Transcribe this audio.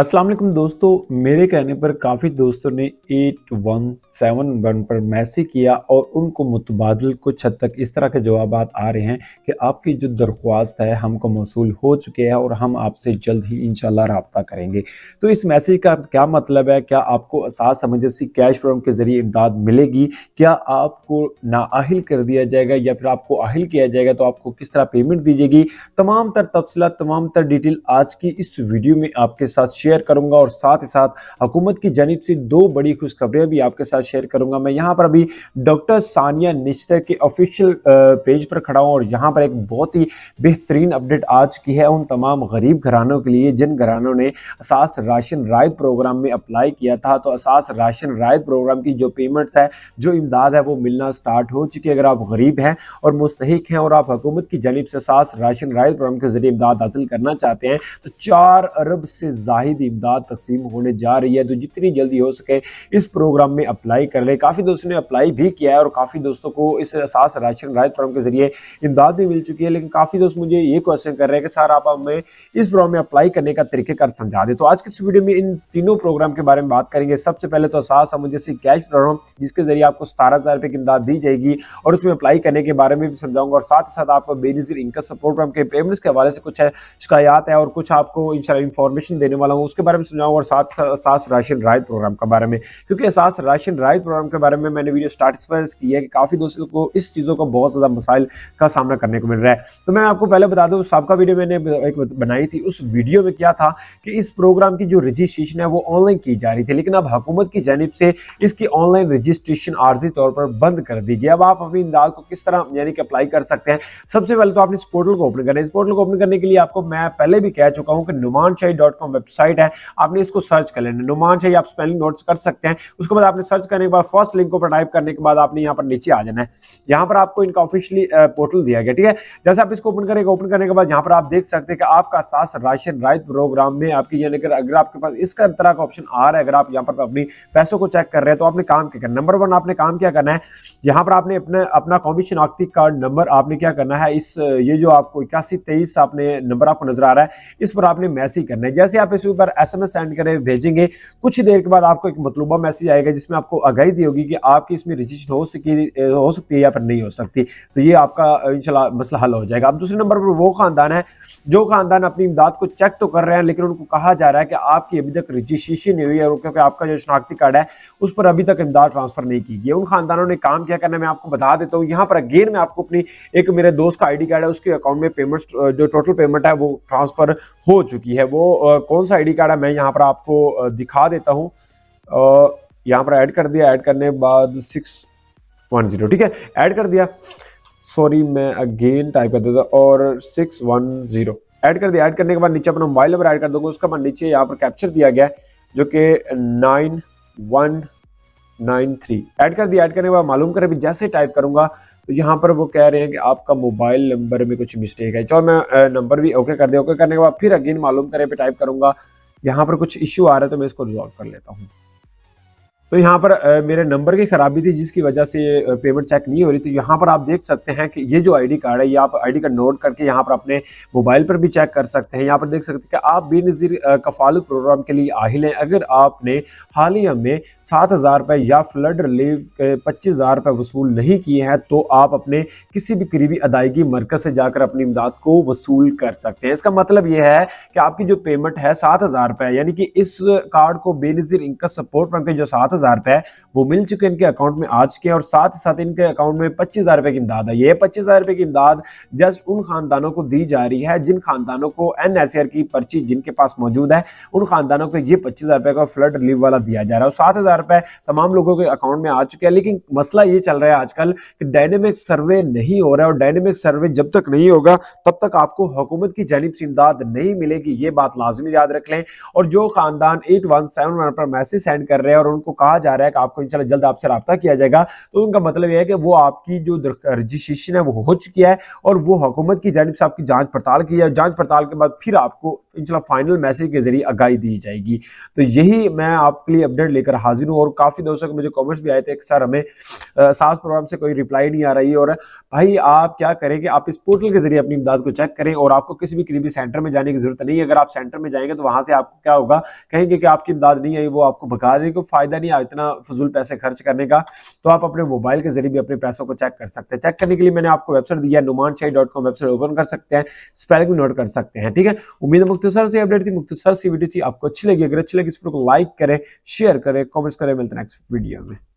अस्सलाम वालेकुम दोस्तों मेरे कहने पर काफ़ी दोस्तों ने एट वन सेवन वन पर मैसेज किया और उनको मुतबादल कुछ हद तक इस तरह के जवाब आ रहे हैं कि आपकी जो दरख्वास्त है हमको मौसू हो चुके हैं और हम आपसे जल्द ही इन रबता करेंगे तो इस मैसेज का क्या मतलब है क्या आपको असास समंजसी कैश प्रोग्राम के ज़रिए इमदाद मिलेगी क्या आपको नााहिल कर दिया जाएगा या फिर आपको आहिल किया जाएगा तो आपको किस तरह पेमेंट दीजिएगी तमाम तर तफसला तमाम तर डिटेल आज की इस वीडियो में आपके साथ शेयर शेयर करूंगा और साथ ही साथ हुकूमत की जानब से दो बड़ी खुशखबरियाँ भी आपके साथ शेयर करूंगा मैं यहाँ पर अभी डॉक्टर सानिया निश्तर के ऑफिशियल पेज पर खड़ा हूँ और यहाँ पर एक बहुत ही बेहतरीन अपडेट आज की है उन तमाम गरीब घरानों के लिए जिन घरानों ने असास राशन रायत प्रोग्राम में अप्लाई किया था तो असास राशन रायत प्रोग्राम की जो पेमेंट्स है जो इमदाद है वो मिलना स्टार्ट हो चुकी है अगर आप गरीब हैं और मुस्तक हैं और आप हुकूमत की जानब से असास राशन रायत प्रोग्राम के जरिए इमदाद हासिल करना चाहते हैं तो चार अरब से जाहिद जल्द इमदाद तकसीम होने जा रही है तो जितनी जल्दी हो सके इस प्रोग्राम में अप्लाई कर लें काफ़ी दोस्तों ने अप्लाई भी किया है और काफ़ी दोस्तों को इस असास राशन राय प्रोग्राम के जरिए इमदाद भी मिल चुकी है लेकिन काफ़ी दोस्त मुझे ये क्वेश्चन कर रहे हैं कि सर आप हमें इस प्रोग्राम में अप्लाई करने का कर समझा दें तो आज की इस वीडियो में इन तीनों प्रोग्राम के बारे में बात करेंगे सबसे पहले तो हम जैसे कैश प्रोग्राम जिसके जरिए आपको सतारह हज़ार रुपये की इमदाद दी जाएगी और उसमें अप्लाई करने के बारे में भी समझाऊंगा और साथ ही साथ आपको बेनजीर इनकम सपोर्ट प्रोग्राम के पेमेंट्स के हवाले से कुछ शिकायत है और कुछ आपको इन इन्फॉर्मेशन देने वाला हूँ हूँ उसके बारे में समझाऊँ और साथ साथ राशन रायत प्रोग्राम के बारे में क्योंकि सास राशन रायत प्रोग्राम के बारे में मैंने वीडियो स्टार्ट की है कि काफ़ी दोस्तों को इस चीज़ों का बहुत ज़्यादा मसाइल का सामना करने को मिल रहा है तो मैं आपको पहले बता दूँ सबका वीडियो मैंने एक बनाई थी उस वीडियो में क्या था कि इस प्रोग्राम की जो रजिस्ट्रेशन है वो ऑनलाइन की जा रही थी लेकिन अब हुकूमत की जानब से इसकी ऑनलाइन रजिस्ट्रेशन आर्जी तौर पर बंद कर दी गई अब आप अपनी इमदाद को किस तरह यानी कि अप्लाई कर सकते हैं सबसे पहले तो आपने इस पोर्टल को ओपन करना है इस पोर्टल को ओपन करने के लिए आपको मैं पहले भी कह चुका हूँ कि नुमान वेबसाइट वेबसाइट है आपने इसको सर्च कर लेना नुमान है आप स्पेलिंग नोट कर सकते हैं उसके बाद आपने सर्च करने के बाद फर्स्ट लिंक को टाइप करने के बाद आपने यहाँ पर नीचे आ जाना है यहाँ पर आपको इनका ऑफिशियली पोर्टल दिया गया ठीक है जैसे आप इसको ओपन करेंगे ओपन करने के बाद यहाँ पर आप देख सकते हैं कि आपका सास राशन राइट प्रोग्राम में आपकी यानी कि अगर आपके पास इसका तरह का ऑप्शन आ रहा है अगर आप यहाँ पर अपनी पैसों को चेक कर रहे हैं तो आपने काम क्या करना नंबर वन आपने काम क्या करना है यहाँ पर आपने अपना अपना कॉमी शिनाख्ती कार्ड नंबर आपने क्या करना है इस ये जो आपको इक्यासी तेईस आपने नंबर आपको नजर आ रहा है इस पर आपने मैसेज करना है जैसे आप इस पर एसएमएस सेंड करें भेजेंगे कुछ ही देर के बाद आपको एक मतलूबा मैसेज आएगा जिसमें आपको आगाही दी होगी कि आपकी इसमें रजिस्टर हो सकी हो सकती है या फिर नहीं हो सकती तो ये आपका इनशाला मसला हल हो जाएगा अब दूसरे नंबर पर वो खानदान है जो खानदान अपनी इमदाद को चेक तो कर रहे हैं लेकिन उनको कहा जा रहा है कि आपकी अभी तक रजिस्ट्रेशन नहीं हुई है क्योंकि आपका जो शनाख्ती कार्ड है उस पर अभी तक इमदाद ट्रांसफर नहीं की गई उन खानदानों ने काम क्या करना मैं आपको बता देता हूँ यहाँ पर अगेन मैं आपको अपनी एक मेरे दोस्त का आईडी कार्ड है उसके अकाउंट में पेमेंट जो टोटल पेमेंट है वो ट्रांसफर हो चुकी है वो कौन सा आईडी आईडी कार्ड है मैं यहाँ पर आपको दिखा देता हूँ यहाँ पर ऐड कर दिया ऐड करने बाद सिक्स वन जीरो ठीक है ऐड कर दिया सॉरी मैं अगेन टाइप कर देता और सिक्स वन जीरो ऐड कर दिया ऐड करने के बाद नीचे अपना मोबाइल नंबर ऐड कर दूंगा उसके बाद नीचे यहाँ पर कैप्चर दिया गया जो कि nine one nine three add कर दिया ऐड करने के बाद मालूम करें भी जैसे टाइप करूंगा तो यहाँ पर वो कह रहे हैं कि आपका मोबाइल नंबर में कुछ मिस्टेक है चलो मैं नंबर भी ओके कर दिया ओके करने के बाद फिर अगेन मालूम करें पे टाइप करूंगा यहाँ पर कुछ इश्यू आ रहा है तो मैं इसको रिजॉल्व कर लेता हूँ तो यहाँ पर मेरे नंबर की खराबी थी जिसकी वजह से पेमेंट चेक नहीं हो रही थी यहाँ पर आप देख सकते हैं कि ये जो आईडी कार्ड है ये आप आईडी कार्ड नोट करके यहाँ पर अपने मोबाइल पर भी चेक कर सकते हैं यहाँ पर देख सकते हैं कि आप बेनज़ीर कफालत प्रोग्राम के लिए आहिल हैं अगर आपने हाल ही में सात हज़ार रुपये या फ्लड रिलीफ पच्चीस हज़ार रुपये वसूल नहीं किए हैं तो आप अपने किसी भी करीबी अदायगी मरकज़ से जाकर अपनी इमदाद को वसूल कर सकते हैं इसका मतलब यह है कि आपकी जो पेमेंट है सात हज़ार रुपये यानी कि इस कार्ड को बेनज़ीर इनका सपोर्ट बैंक जो सात हजार रुपए वो मिल चुके इनके अकाउंट में आज के और साथ ही साथ इनके अकाउंट में पच्चीस हजार रुपए की इमदाद है ये पच्चीस हजार रुपए की इमदाद जस्ट उन खानदानों को दी जा रही है जिन खानदानों को एन की पर्ची जिनके पास मौजूद है उन खानदानों को ये पच्चीस हजार रुपए का फ्लड रिलीव वाला दिया जा रहा है और सात हजार रुपए तमाम लोगों के अकाउंट में आ चुके हैं लेकिन मसला ये चल रहा है आजकल कि डायनेमिक सर्वे नहीं हो रहा है और डायनेमिक सर्वे जब तक नहीं होगा तब तक आपको हुकूमत की जानब से इमदाद नहीं मिलेगी ये बात लाजमी याद रख लें और जो खानदान एट वन सेवन वन पर मैसेज सेंड कर रहे हैं और उनको कहा कहा जा रहा है कि आपको इनशाला जल्द आपसे रबता किया जाएगा तो उनका मतलब यह है कि वो आपकी जो रजिस्ट्रेशन है वो हो चुकी है और वो हुकूमत की जानब से आपकी जाँच पड़ताल की है जाँच पड़ताल के बाद फिर आपको इनशाला फाइनल मैसेज के जरिए आगाही दी जाएगी तो यही मैं आपके लिए अपडेट लेकर हाजिर हूँ और काफ़ी दोस्तों के मुझे कॉमेंट्स भी आए थे सर हमें सास प्रोग्राम से कोई रिप्लाई नहीं आ रही और भाई आप क्या करें कि आप इस पोर्टल के जरिए अपनी इमदाद को चेक करें और आपको किसी भी करीबी सेंटर में जाने की जरूरत नहीं है अगर आप सेंटर में जाएंगे तो वहां से आपको क्या होगा कहेंगे कि आपकी इमदाद नहीं आई वो आपको भगा देंगे कोई फायदा नहीं इतना फजूल पैसे खर्च करने का तो आप अपने मोबाइल के जरिए भी अपने पैसों को चेक कर सकते हैं चेक करने के लिए मैंने आपको वेबसाइट दिया Numan Shahi dot com website open कर सकते हैं स्पेलिंग भी नोट कर सकते हैं ठीक है उम्मीद है मुख्तसर से अपडेट थी मुख्तसर सी वीडियो थी आपको अच्छी लगी अगर अच्छी लगी इस वीडियो को लाइक करें शेयर करें कॉमेंट्स करें मिलते हैं नेक्स्ट वीडियो में